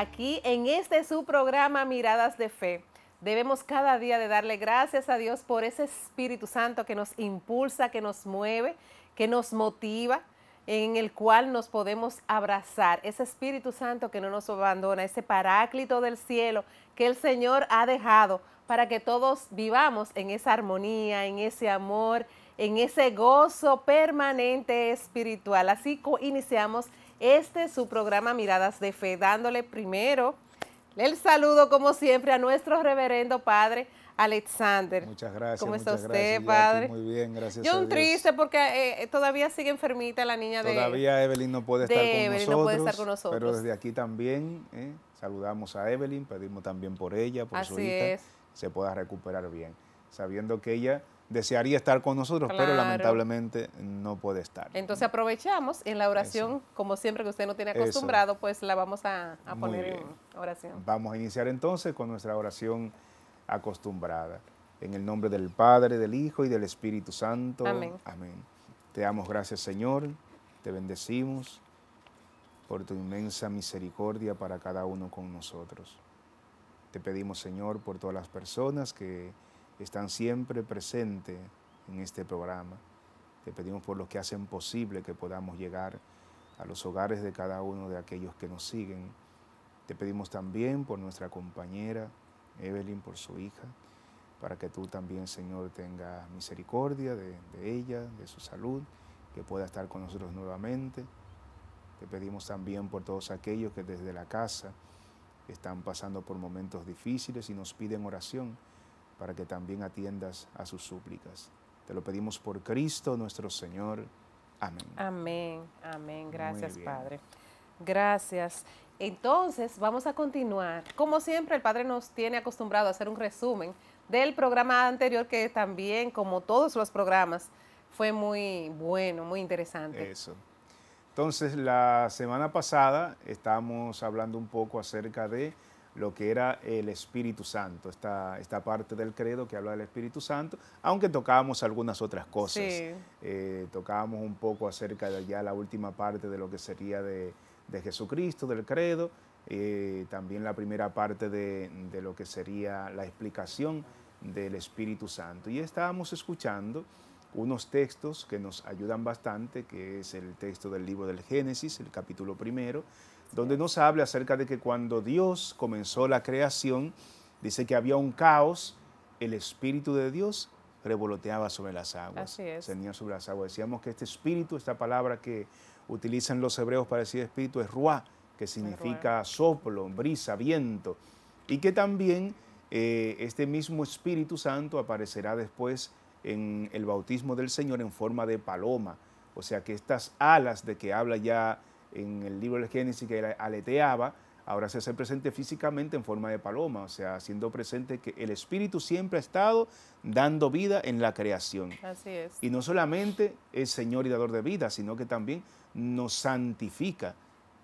aquí en este su programa Miradas de Fe. Debemos cada día de darle gracias a Dios por ese Espíritu Santo que nos impulsa, que nos mueve, que nos motiva, en el cual nos podemos abrazar. Ese Espíritu Santo que no nos abandona, ese paráclito del cielo que el Señor ha dejado para que todos vivamos en esa armonía, en ese amor, en ese gozo permanente espiritual. Así iniciamos este es su programa Miradas de Fe, dándole primero el saludo, como siempre, a nuestro reverendo padre. Alexander. Muchas gracias. ¿Cómo está usted, padre? Muy bien, gracias. Yo un triste porque eh, eh, todavía sigue enfermita la niña de. Todavía Evelyn no puede, estar con, Evelyn nosotros, no puede estar con nosotros. Pero desde aquí también eh, saludamos a Evelyn, pedimos también por ella, por su hija, se pueda recuperar bien, sabiendo que ella desearía estar con nosotros, pero lamentablemente no puede estar. Entonces aprovechamos en la oración, como siempre que usted no tiene acostumbrado, pues la vamos a, poner en oración. Vamos a iniciar entonces con nuestra oración acostumbrada. En el nombre del Padre, del Hijo y del Espíritu Santo. Amén. Te damos gracias, Señor. Te bendecimos por tu inmensa misericordia para cada uno con nosotros. Te pedimos, Señor, por todas las personas que están siempre presentes en este programa. Te pedimos por los que hacen posible que podamos llegar a los hogares de cada uno de aquellos que nos siguen. Te pedimos también por nuestra compañera Evelyn, por su hija, para que tú también, Señor, tengas misericordia de, de ella, de su salud, que pueda estar con nosotros nuevamente. Te pedimos también por todos aquellos que desde la casa están pasando por momentos difíciles y nos piden oración para que también atiendas a sus súplicas. Te lo pedimos por Cristo nuestro Señor. Amén. Amén, amén. Gracias, Padre. Gracias. Entonces, vamos a continuar. Como siempre, el Padre nos tiene acostumbrado a hacer un resumen del programa anterior que también, como todos los programas, fue muy bueno, muy interesante. Eso. Entonces, la semana pasada estábamos hablando un poco acerca de lo que era el Espíritu Santo, esta, esta parte del credo que habla del Espíritu Santo, aunque tocábamos algunas otras cosas. Eh, tocábamos un poco acerca de ya la última parte de lo que sería de, Jesucristo, del credo, eh, también la primera parte de, de, lo que sería la explicación del Espíritu Santo. Y estábamos escuchando unos textos que nos ayudan bastante, que es el texto del libro del Génesis, el capítulo primero, donde nos habla acerca de que cuando Dios comenzó la creación, dice que había un caos, el Espíritu de Dios revoloteaba sobre las aguas. Así es. sobre las aguas. Decíamos que este espíritu, esta palabra que utilizan los hebreos para decir espíritu es ruá, que significa soplo, brisa, viento. Y que también eh, este mismo Espíritu Santo aparecerá después en el bautismo del Señor en forma de paloma. O sea que estas alas de que habla ya en el libro del Génesis que aleteaba, ahora se hace presente físicamente en forma de paloma, o sea, haciendo presente que el Espíritu siempre ha estado dando vida en la creación. Así es. Y no solamente es Señor y dador de vida, sino que también nos santifica.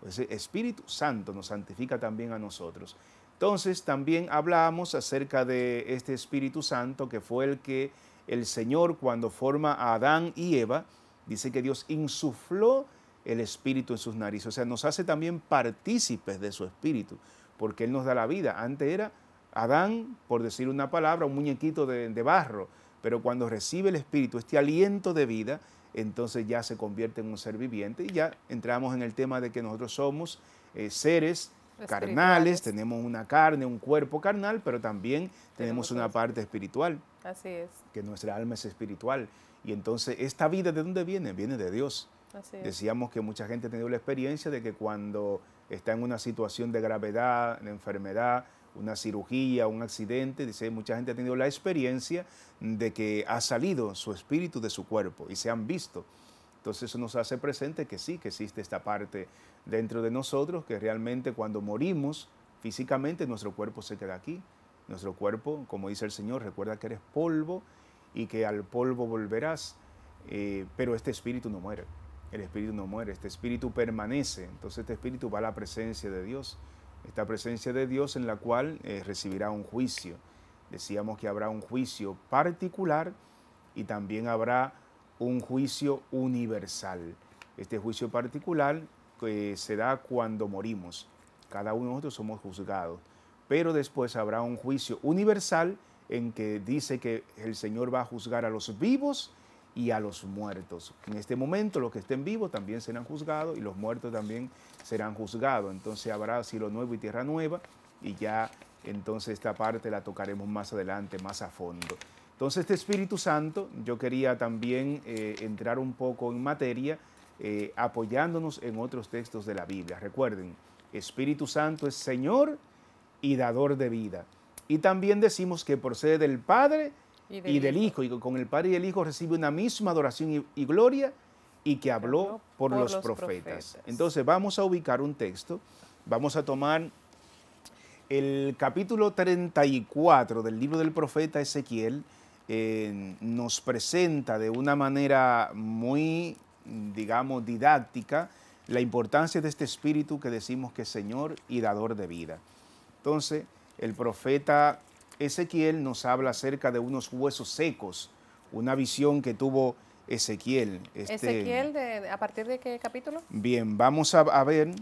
Ese Espíritu Santo nos santifica también a nosotros. Entonces también hablamos acerca de este Espíritu Santo que fue el que el Señor cuando forma a Adán y Eva, dice que Dios insufló el Espíritu en sus narices. O sea, nos hace también partícipes de su Espíritu, porque Él nos da la vida. Antes era Adán, por decir una palabra, un muñequito de, barro, pero cuando recibe el Espíritu, este aliento de vida, entonces ya se convierte en un ser viviente y ya entramos en el tema de que nosotros somos eh, seres carnales, tenemos una carne, un cuerpo carnal, pero también tenemos, una parte espiritual. Así es. Que nuestra alma es espiritual. Y entonces, ¿esta vida de dónde viene? Viene de Dios. Decíamos que mucha gente ha tenido la experiencia de que cuando está en una situación de gravedad, de enfermedad, una cirugía, un accidente, dice, mucha gente ha tenido la experiencia de que ha salido su espíritu de su cuerpo y se han visto. Entonces eso nos hace presente que sí, que existe esta parte dentro de nosotros, que realmente cuando morimos físicamente nuestro cuerpo se queda aquí. Nuestro cuerpo, como dice el Señor, recuerda que eres polvo y que al polvo volverás, eh, pero este espíritu no muere el espíritu no muere, este espíritu permanece. Entonces este espíritu va a la presencia de Dios, esta presencia de Dios en la cual eh, recibirá un juicio. Decíamos que habrá un juicio particular y también habrá un juicio universal. Este juicio particular que eh, se da cuando morimos. Cada uno de nosotros somos juzgados. Pero después habrá un juicio universal en que dice que el Señor va a juzgar a los vivos y a los muertos. En este momento los que estén vivos también serán juzgados y los muertos también serán juzgados. Entonces habrá cielo nuevo y tierra nueva y ya entonces esta parte la tocaremos más adelante, más a fondo. Entonces este Espíritu Santo, yo quería también eh, entrar un poco en materia eh, apoyándonos en otros textos de la Biblia. Recuerden, Espíritu Santo es Señor y dador de vida. Y también decimos que procede del Padre, y del, hijo. y con el Padre y el Hijo recibe una misma adoración y, gloria y que habló, por, los, profetas. Entonces vamos a ubicar un texto, vamos a tomar el capítulo 34 del libro del profeta Ezequiel, eh, nos presenta de una manera muy, digamos, didáctica la importancia de este espíritu que decimos que es Señor y dador de vida. Entonces, el profeta Ezequiel nos habla acerca de unos huesos secos, una visión que tuvo Ezequiel. Este Ezequiel, ¿a partir de qué capítulo? Bien, vamos a, ver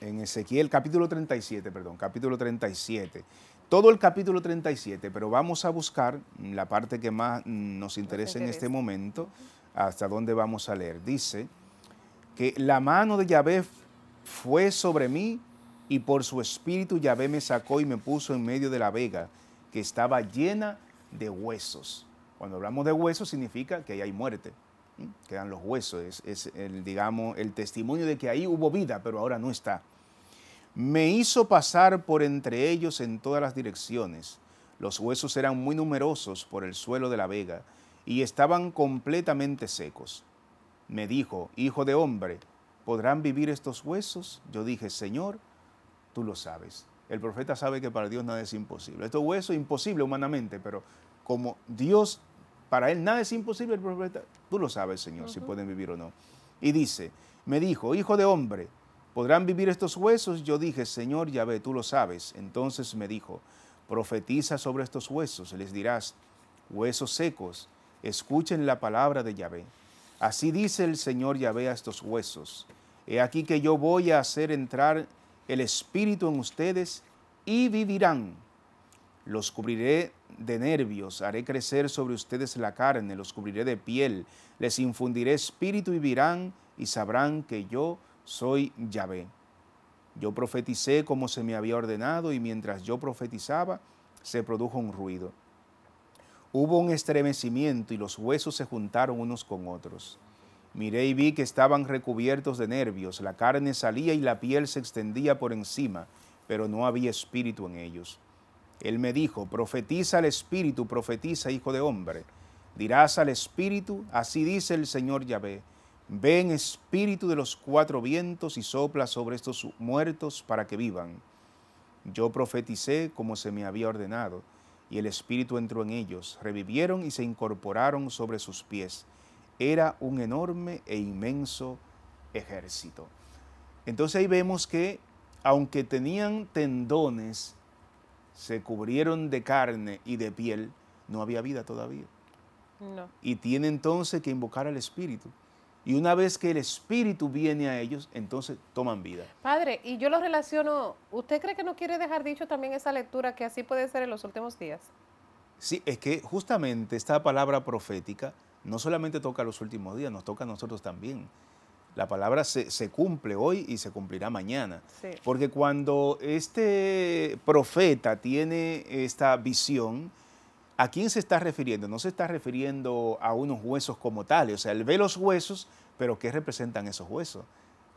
en Ezequiel, capítulo 37, perdón, capítulo 37. Todo el capítulo 37, pero vamos a buscar la parte que más nos interesa, nos interesa. en este momento, hasta dónde vamos a leer. Dice que la mano de Yahvé fue sobre mí y por su espíritu Yahvé me sacó y me puso en medio de la vega, que estaba llena de huesos. Cuando hablamos de huesos significa que ahí hay muerte, quedan los huesos, es, es, el, digamos, el testimonio de que ahí hubo vida, pero ahora no está. Me hizo pasar por entre ellos en todas las direcciones. Los huesos eran muy numerosos por el suelo de la vega y estaban completamente secos. Me dijo, Hijo de hombre, ¿podrán vivir estos huesos? Yo dije, Señor, tú lo sabes. El profeta sabe que para Dios nada es imposible. Estos huesos imposible humanamente, pero como Dios, para él nada es imposible, el profeta, tú lo sabes, Señor, si pueden vivir o no. Y dice, me dijo, hijo de hombre, ¿podrán vivir estos huesos? Yo dije, Señor Yahvé, tú lo sabes. Entonces me dijo, profetiza sobre estos huesos, les dirás, huesos secos, escuchen la palabra de Yahvé. Así dice el Señor Yahvé a estos huesos. He aquí que yo voy a hacer entrar el espíritu en ustedes y vivirán. Los cubriré de nervios, haré crecer sobre ustedes la carne, los cubriré de piel, les infundiré espíritu y vivirán y sabrán que yo soy Yahvé. Yo profeticé como se me había ordenado y mientras yo profetizaba se produjo un ruido. Hubo un estremecimiento y los huesos se juntaron unos con otros. Miré y vi que estaban recubiertos de nervios, la carne salía y la piel se extendía por encima, pero no había espíritu en ellos. Él me dijo, profetiza al espíritu, profetiza, hijo de hombre. Dirás al espíritu, así dice el Señor Yahvé, ven espíritu de los cuatro vientos y sopla sobre estos muertos para que vivan. Yo profeticé como se me había ordenado, y el espíritu entró en ellos, revivieron y se incorporaron sobre sus pies era un enorme e inmenso ejército. Entonces ahí vemos que aunque tenían tendones, se cubrieron de carne y de piel, no había vida todavía. Y tiene entonces que invocar al Espíritu. Y una vez que el Espíritu viene a ellos, entonces toman vida. Padre, y yo lo relaciono, ¿usted cree que no quiere dejar dicho también esa lectura que así puede ser en los últimos días? Sí, es que justamente esta palabra profética no solamente toca los últimos días, nos toca a nosotros también. La palabra se, cumple hoy y se cumplirá mañana. Porque cuando este profeta tiene esta visión, ¿a quién se está refiriendo? No se está refiriendo a unos huesos como tales. O sea, él ve los huesos, pero ¿qué representan esos huesos?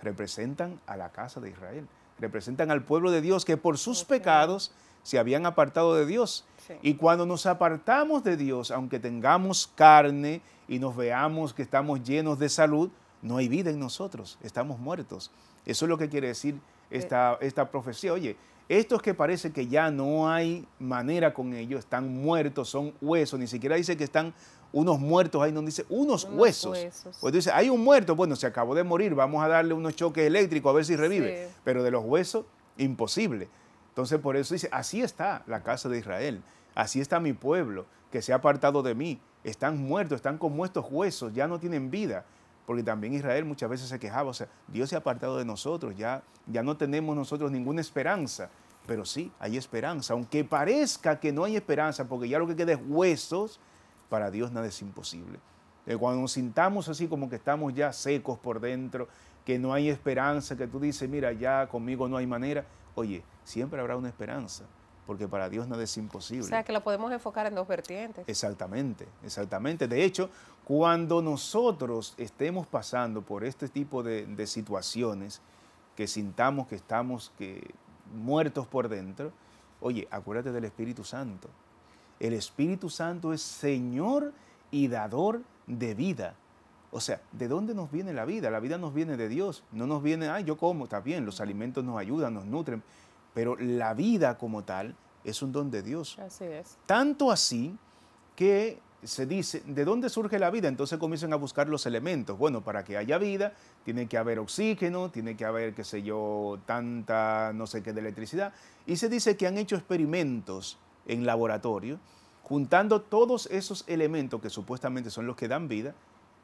Representan a la casa de Israel representan al pueblo de Dios que por sus pecados se habían apartado de Dios. Y cuando nos apartamos de Dios, aunque tengamos carne y nos veamos que estamos llenos de salud, no hay vida en nosotros, estamos muertos. Eso es lo que quiere decir eh, esta, profecía. Oye, estos que parece que ya no hay manera con ellos, están muertos, son huesos, ni siquiera dice que están unos muertos, ahí no dice unos, huesos. Pues dice, hay un muerto, bueno, se acabó de morir, vamos a darle unos choques eléctricos a ver si revive, pero de los huesos, imposible. Entonces por eso dice, así está la casa de Israel, así está mi pueblo, que se ha apartado de mí, están muertos, están como estos huesos, ya no tienen vida porque también Israel muchas veces se quejaba, o sea, Dios se ha apartado de nosotros, ya, ya no tenemos nosotros ninguna esperanza, pero sí, hay esperanza, aunque parezca que no hay esperanza, porque ya lo que queda es huesos, para Dios nada es imposible. Eh, cuando nos sintamos así como que estamos ya secos por dentro, que no hay esperanza, que tú dices, mira, ya conmigo no hay manera, oye, siempre habrá una esperanza porque para Dios nada es imposible. O sea, que lo podemos enfocar en dos vertientes. Exactamente, exactamente. De hecho, cuando nosotros estemos pasando por este tipo de, situaciones, que sintamos que estamos muertos por dentro, oye, acuérdate del Espíritu Santo. El Espíritu Santo es Señor y dador de vida. O sea, ¿de dónde nos viene la vida? La vida nos viene de Dios. No nos viene, ay, yo como, está bien, los alimentos nos ayudan, nos nutren, pero la vida como tal es un don de Dios. Así es. Tanto así que se dice, ¿de dónde surge la vida? Entonces comienzan a buscar los elementos. Bueno, para que haya vida, tiene que haber oxígeno, tiene que haber, qué sé yo, tanta, no sé qué, de electricidad. Y se dice que han hecho experimentos en laboratorio, juntando todos esos elementos que supuestamente son los que dan vida,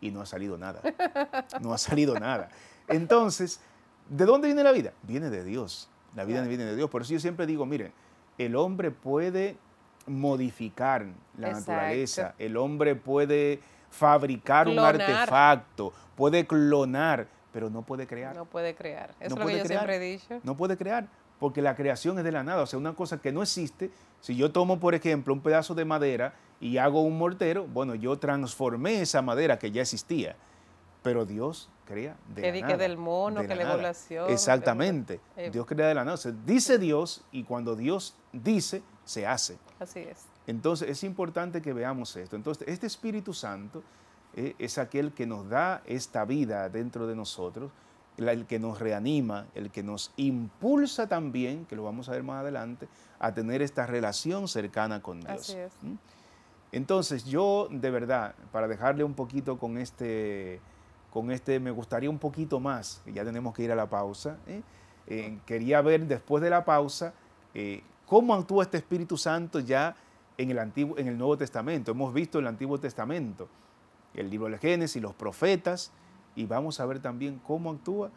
y no ha salido nada. No ha salido nada. Entonces, ¿de dónde viene la vida? Viene de Dios. La vida viene de Dios. Por eso yo siempre digo, miren, el hombre puede modificar la naturaleza, el hombre puede fabricar un artefacto, puede clonar, pero no puede crear. No puede crear. Eso es lo que yo siempre he dicho. No puede crear, porque la creación es de la nada. O sea, una cosa que no existe, si yo tomo, por ejemplo, un pedazo de madera y hago un mortero, bueno, yo transformé esa madera que ya existía, pero Dios crea de que la nada, del mono, que la, Exactamente. Dios crea de la nada. O dice Dios y cuando Dios dice, se hace. Así es. Entonces es importante que veamos esto. Entonces, este Espíritu Santo eh, es aquel que nos da esta vida dentro de nosotros, el que nos reanima, el que nos impulsa también, que lo vamos a ver más adelante, a tener esta relación cercana con Dios. Así es. Entonces, yo de verdad, para dejarle un poquito con este con este, me gustaría un poquito más, ya tenemos que ir a la pausa, ¿eh? Eh, quería ver después de la pausa eh, cómo actúa este Espíritu Santo ya en el, Antiguo, en el Nuevo Testamento. Hemos visto el Antiguo Testamento, el libro de Génesis, los profetas, y vamos a ver también cómo actúa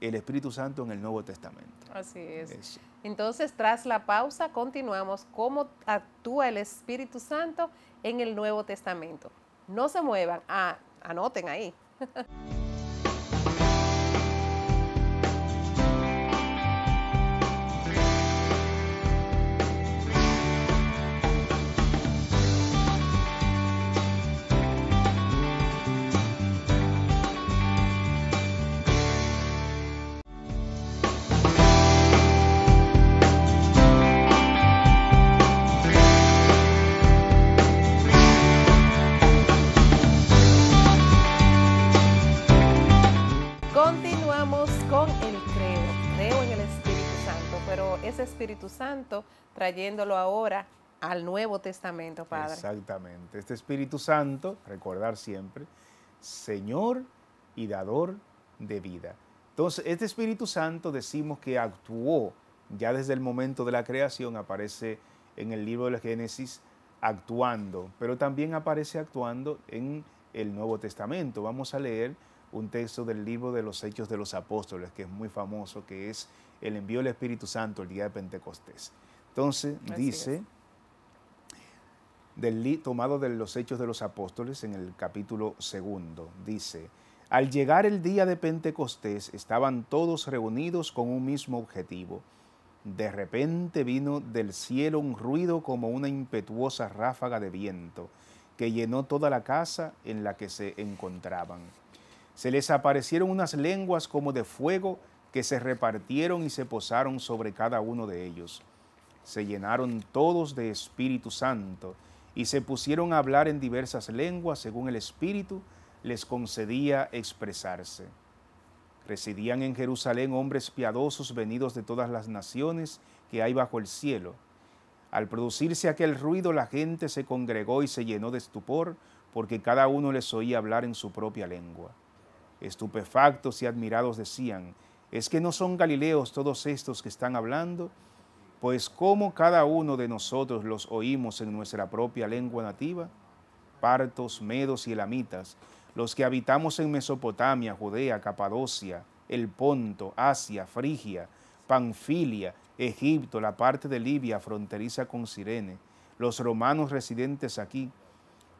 el Espíritu Santo en el Nuevo Testamento. Así es. Entonces, tras la pausa, continuamos cómo actúa el Espíritu Santo en el Nuevo Testamento. No se muevan, ah, anoten ahí. Ha ha ha. con el creo, creo en el Espíritu Santo, pero ese Espíritu Santo trayéndolo ahora al Nuevo Testamento, Padre. Exactamente, este Espíritu Santo, recordar siempre, Señor y dador de vida. Entonces, este Espíritu Santo decimos que actuó ya desde el momento de la creación, aparece en el libro de la Génesis actuando, pero también aparece actuando en el Nuevo Testamento. Vamos a leer un texto del libro de los Hechos de los Apóstoles, que es muy famoso, que es el envío del Espíritu Santo el día de Pentecostés. Entonces dice, del, tomado de los Hechos de los Apóstoles en el capítulo segundo, dice, al llegar el día de Pentecostés estaban todos reunidos con un mismo objetivo. De repente vino del cielo un ruido como una impetuosa ráfaga de viento que llenó toda la casa en la que se encontraban. Se les aparecieron unas lenguas como de fuego que se repartieron y se posaron sobre cada uno de ellos. Se llenaron todos de Espíritu Santo y se pusieron a hablar en diversas lenguas según el Espíritu les concedía expresarse. Residían en Jerusalén hombres piadosos venidos de todas las naciones que hay bajo el cielo. Al producirse aquel ruido la gente se congregó y se llenó de estupor porque cada uno les oía hablar en su propia lengua. Estupefactos y admirados decían, ¿es que no son galileos todos estos que están hablando? Pues ¿cómo cada uno de nosotros los oímos en nuestra propia lengua nativa, partos, medos y elamitas, los que habitamos en Mesopotamia, Judea, Capadocia, el Ponto, Asia, Frigia, Panfilia, Egipto, la parte de Libia fronteriza con Sirene, los romanos residentes aquí,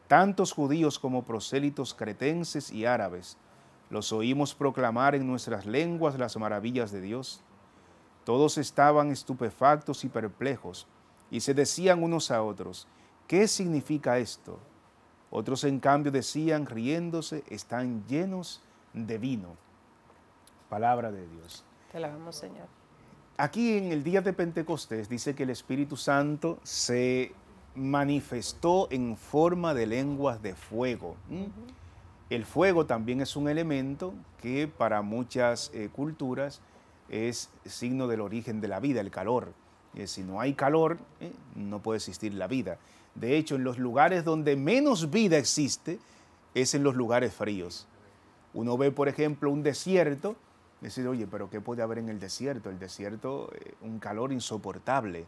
tantos judíos como prosélitos cretenses y árabes, los oímos proclamar en nuestras lenguas las maravillas de Dios. Todos estaban estupefactos y perplejos, y se decían unos a otros, ¿qué significa esto? Otros en cambio decían, riéndose, están llenos de vino. Palabra de Dios. Te Señor. Aquí en el día de Pentecostés dice que el Espíritu Santo se manifestó en forma de lenguas de fuego. El fuego también es un elemento que para muchas eh, culturas es signo del origen de la vida, el calor. Eh, si no hay calor, eh, no puede existir la vida. De hecho, en los lugares donde menos vida existe es en los lugares fríos. Uno ve, por ejemplo, un desierto, y dice, oye, pero ¿qué puede haber en el desierto? El desierto, un calor insoportable.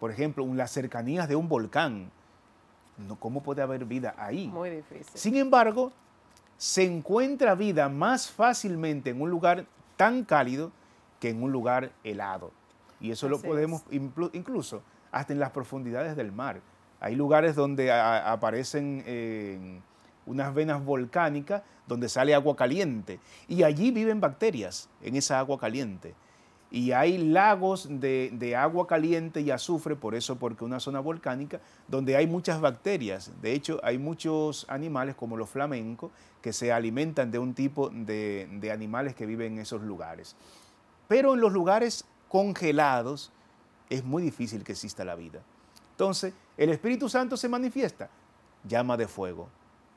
Por ejemplo, en las cercanías de un volcán, no, ¿Cómo puede haber vida ahí? Muy difícil. Sin embargo, se encuentra vida más fácilmente en un lugar tan cálido que en un lugar helado. Y eso lo podemos incluso hasta en las profundidades del mar. Hay lugares donde aparecen eh, unas venas volcánicas donde sale agua caliente y allí viven bacterias en esa agua caliente y hay lagos de, agua caliente y azufre, por eso porque una zona volcánica, donde hay muchas bacterias. De hecho, hay muchos animales como los flamencos que se alimentan de un tipo de, de animales que viven en esos lugares. Pero en los lugares congelados es muy difícil que exista la vida. Entonces, el Espíritu Santo se manifiesta, llama de fuego,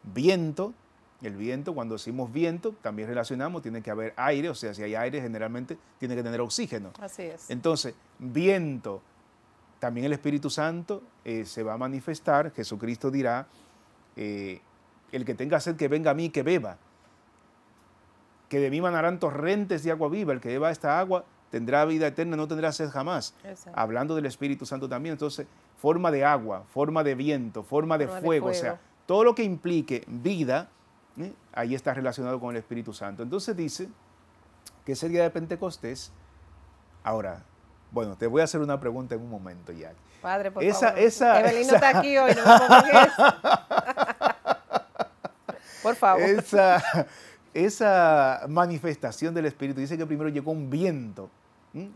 viento el viento, cuando decimos viento, también relacionamos, tiene que haber aire, o sea, si hay aire generalmente tiene que tener oxígeno. Así es. Entonces, viento, también el Espíritu Santo eh, se va a manifestar, Jesucristo dirá, eh, el que tenga sed que venga a mí y que beba, que de mí manarán torrentes de agua viva, el que beba esta agua tendrá vida eterna, no tendrá sed jamás. Hablando del Espíritu Santo también, entonces, forma de agua, forma de viento, forma, de fuego, o sea, todo lo que implique vida, ¿eh? Ahí está relacionado con el Espíritu Santo. Entonces dice que ese día de Pentecostés, ahora, bueno, te voy a hacer una pregunta en un momento, Jack. Padre, por esa, favor. Esa, está aquí hoy, no me Por favor. Esa, manifestación del Espíritu dice que primero llegó un viento,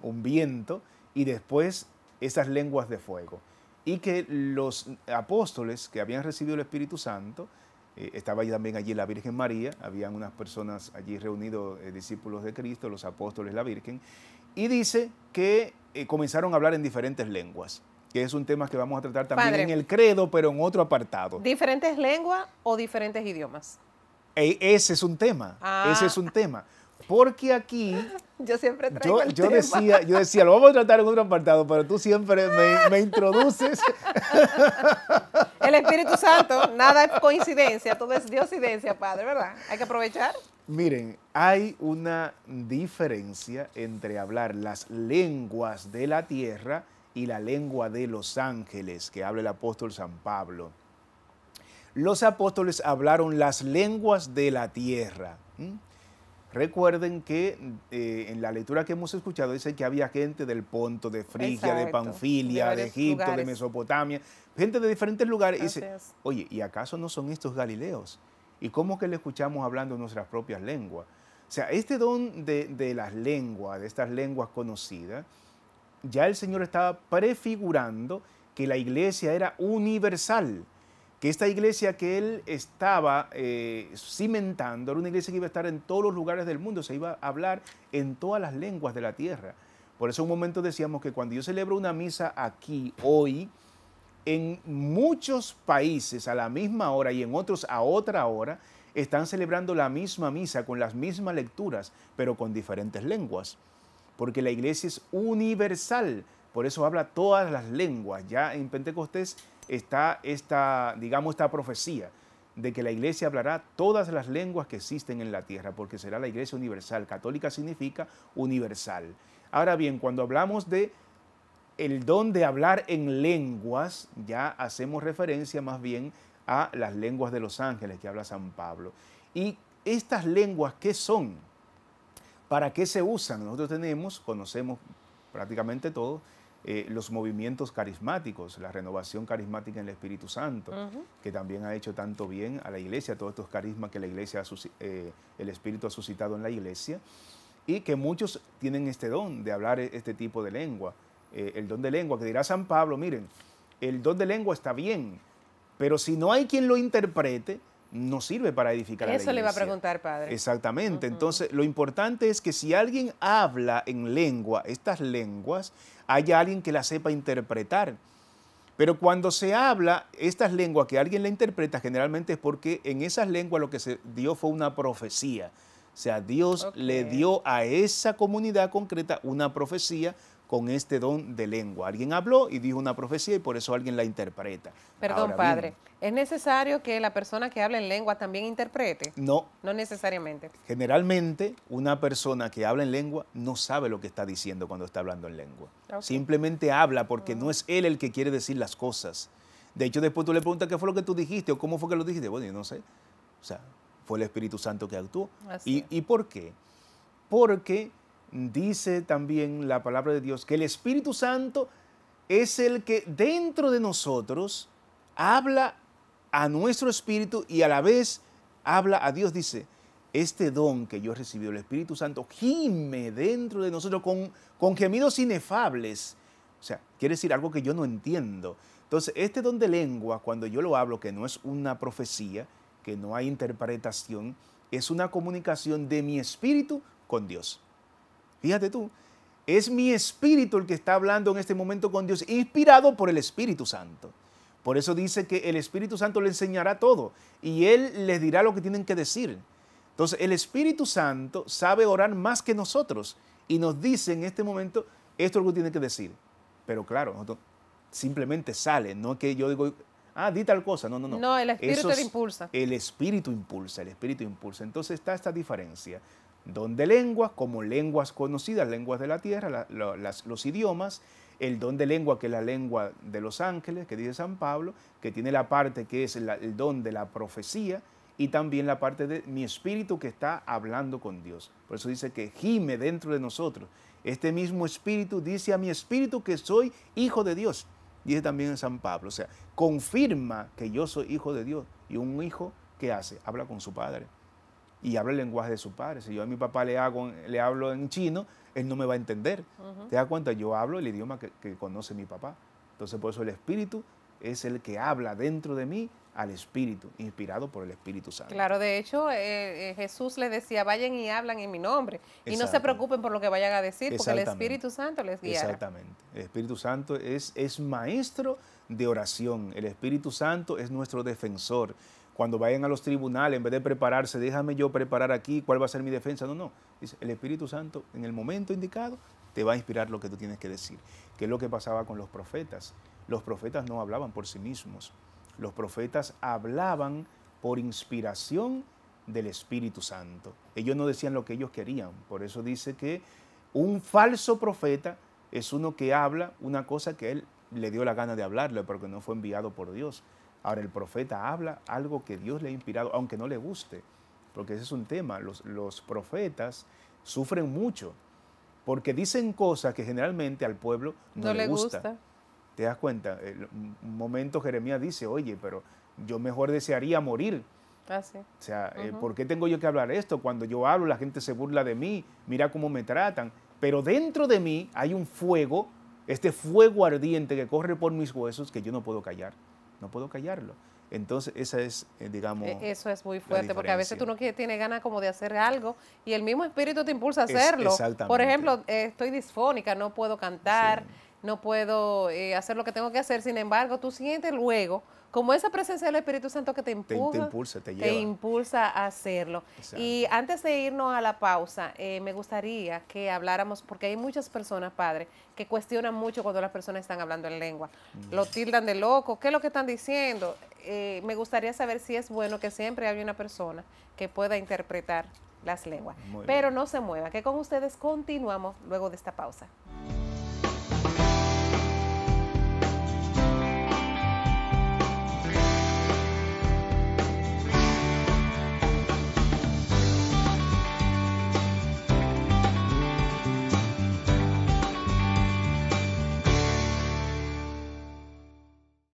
un viento, y después esas lenguas de fuego. Y que los apóstoles que habían recibido el Espíritu Santo, eh, estaba estaba también allí la Virgen María, habían unas personas allí reunidos, eh, discípulos de Cristo, los apóstoles, la Virgen, y dice que eh, comenzaron a hablar en diferentes lenguas, que es un tema que vamos a tratar también en el credo, pero en otro apartado. ¿Diferentes lenguas o diferentes idiomas? E, ese es un tema, ah. ese es un tema. Porque aquí. Yo siempre traigo yo, Decía, yo decía, lo vamos a tratar en otro apartado, pero tú siempre me, me introduces. El Espíritu Santo, nada es coincidencia, todo es diosidencia, Padre, ¿verdad? Hay que aprovechar. Miren, hay una diferencia entre hablar las lenguas de la tierra y la lengua de los ángeles que habla el apóstol San Pablo. Los apóstoles hablaron las lenguas de la tierra. ¿Mm? Recuerden que eh, en la lectura que hemos escuchado dice que había gente del Ponto, de Frigia, de Panfilia, de, Egipto, de Mesopotamia, gente de diferentes lugares. y dice, oye, ¿y acaso no son estos galileos? ¿Y cómo que le escuchamos hablando nuestras propias lenguas? O sea, este don de, de las lenguas, de estas lenguas conocidas, ya el Señor estaba prefigurando que la iglesia era universal que esta iglesia que él estaba eh, cimentando era una iglesia que iba a estar en todos los lugares del mundo, se iba a hablar en todas las lenguas de la tierra. Por eso un momento decíamos que cuando yo celebro una misa aquí, hoy, en muchos países a la misma hora y en otros a otra hora, están celebrando la misma misa con las mismas lecturas, pero con diferentes lenguas. Porque la iglesia es universal, por eso habla todas las lenguas. Ya en Pentecostés está esta, digamos, esta profecía de que la iglesia hablará todas las lenguas que existen en la tierra, porque será la iglesia universal. Católica significa universal. Ahora bien, cuando hablamos de el don de hablar en lenguas, ya hacemos referencia más bien a las lenguas de los ángeles que habla San Pablo. ¿Y estas lenguas qué son? ¿Para qué se usan? Nosotros tenemos, conocemos prácticamente todo, eh, los movimientos carismáticos, la renovación carismática en el Espíritu Santo, que también ha hecho tanto bien a la iglesia, todos estos carismas que la iglesia eh, el Espíritu ha suscitado en la iglesia, y que muchos tienen este don de hablar e-, este tipo de lengua, eh, el don de lengua, que dirá San Pablo, miren, el don de lengua está bien, pero si no hay quien lo interprete, no sirve para edificar Eso la iglesia. le va a preguntar, padre. Exactamente. Entonces, lo importante es que si alguien habla en lengua, estas lenguas, haya alguien que las sepa interpretar. Pero cuando se habla estas lenguas que alguien la interpreta, generalmente es porque en esas lenguas lo que se dio fue una profecía. O sea, Dios le dio a esa comunidad concreta una profecía con este don de lengua. Alguien habló y dijo una profecía y por eso alguien la interpreta. Perdón, padre, ¿es necesario que la persona que habla en lengua también interprete? No. No necesariamente. Generalmente, una persona que habla en lengua no sabe lo que está diciendo cuando está hablando en lengua. Simplemente habla porque ah. no es él el que quiere decir las cosas. De hecho, después tú le preguntas qué fue lo que tú dijiste o cómo fue que lo dijiste. Bueno, yo no sé. O sea, fue el Espíritu Santo que actuó. ¿Y, ¿Y por qué? Porque dice también la palabra de Dios que el Espíritu Santo es el que dentro de nosotros habla a nuestro espíritu y a la vez habla a Dios. Dice, este don que yo he recibido, el Espíritu Santo, gime dentro de nosotros con, gemidos inefables. O sea, quiere decir algo que yo no entiendo. Entonces, este don de lengua, cuando yo lo hablo, que no es una profecía, que no hay interpretación, es una comunicación de mi espíritu con Dios. Fíjate tú, es mi espíritu el que está hablando en este momento con Dios, inspirado por el Espíritu Santo. Por eso dice que el Espíritu Santo le enseñará todo y Él les dirá lo que tienen que decir. Entonces, el Espíritu Santo sabe orar más que nosotros y nos dice en este momento esto es lo que tiene que decir. Pero claro, nosotros simplemente sale, no es que yo digo, ah, di tal cosa, no, no, no. No, el Espíritu impulsa. El Espíritu impulsa, el Espíritu impulsa. Entonces está esta diferencia don de lengua, como lenguas conocidas, lenguas de la tierra, los idiomas, el don de lengua que es la lengua de los ángeles, que dice San Pablo, que tiene la parte que es el don de la profecía y también la parte de mi espíritu que está hablando con Dios. Por eso dice que gime dentro de nosotros. Este mismo espíritu dice a mi espíritu que soy hijo de Dios. Dice también San Pablo, o sea, confirma que yo soy hijo de Dios y un hijo que hace, habla con su padre y habla el lenguaje de su padre. Si yo a mi papá le, hago, le hablo en chino, él no me va a entender. ¿Te das cuenta? Yo hablo el idioma que, conoce mi papá. Entonces, por eso el espíritu es el que habla dentro de mí al Espíritu, inspirado por el Espíritu Santo. Claro, de hecho, eh, eh, Jesús les decía, vayan y hablan en mi nombre. Y no se preocupen por lo que vayan a decir, porque el Espíritu Santo les guía. Exactamente. El Espíritu Santo es maestro de oración. El Espíritu Santo es nuestro defensor cuando vayan a los tribunales, en vez de prepararse, déjame yo preparar aquí, cuál va a ser mi defensa. No, no. Dice, el Espíritu Santo en el momento indicado te va a inspirar lo que tú tienes que decir, que es lo que pasaba con los profetas. Los profetas no hablaban por sí mismos. Los profetas hablaban por inspiración del Espíritu Santo. Ellos no decían lo que ellos querían. Por eso dice que un falso profeta es uno que habla una cosa que él le dio la gana de hablarle, porque no fue enviado por Dios. Ahora, el profeta habla algo que Dios le ha inspirado, aunque no le guste, porque ese es un tema. Los, profetas sufren mucho porque dicen cosas que generalmente al pueblo no, le, gusta. ¿Te das cuenta? En un momento Jeremías dice, oye, pero yo mejor desearía morir. Ah, O sea, eh, ¿por qué tengo yo que hablar esto? Cuando yo hablo la gente se burla de mí, mira cómo me tratan. Pero dentro de mí hay un fuego, este fuego ardiente que corre por mis huesos que yo no puedo callar no puedo callarlo. Entonces, esa es, eh, digamos... E, eso es muy fuerte, porque a veces tú no tienes ganas como de hacer algo y el mismo espíritu te impulsa a hacerlo. Por ejemplo, eh, estoy disfónica, no puedo cantar no puedo eh, hacer lo que tengo que hacer. Sin embargo, tú sientes luego como esa presencia del Espíritu Santo que te impulsa, a hacerlo. Y antes de irnos a la pausa, eh, me gustaría que habláramos, porque hay muchas personas, padre, que cuestionan mucho cuando las personas están hablando en lengua. Lo tildan de loco, ¿qué es lo que están diciendo? Eh, me gustaría saber si es bueno que siempre haya una persona que pueda interpretar las lenguas. Pero no se mueva, que con ustedes continuamos luego de esta pausa.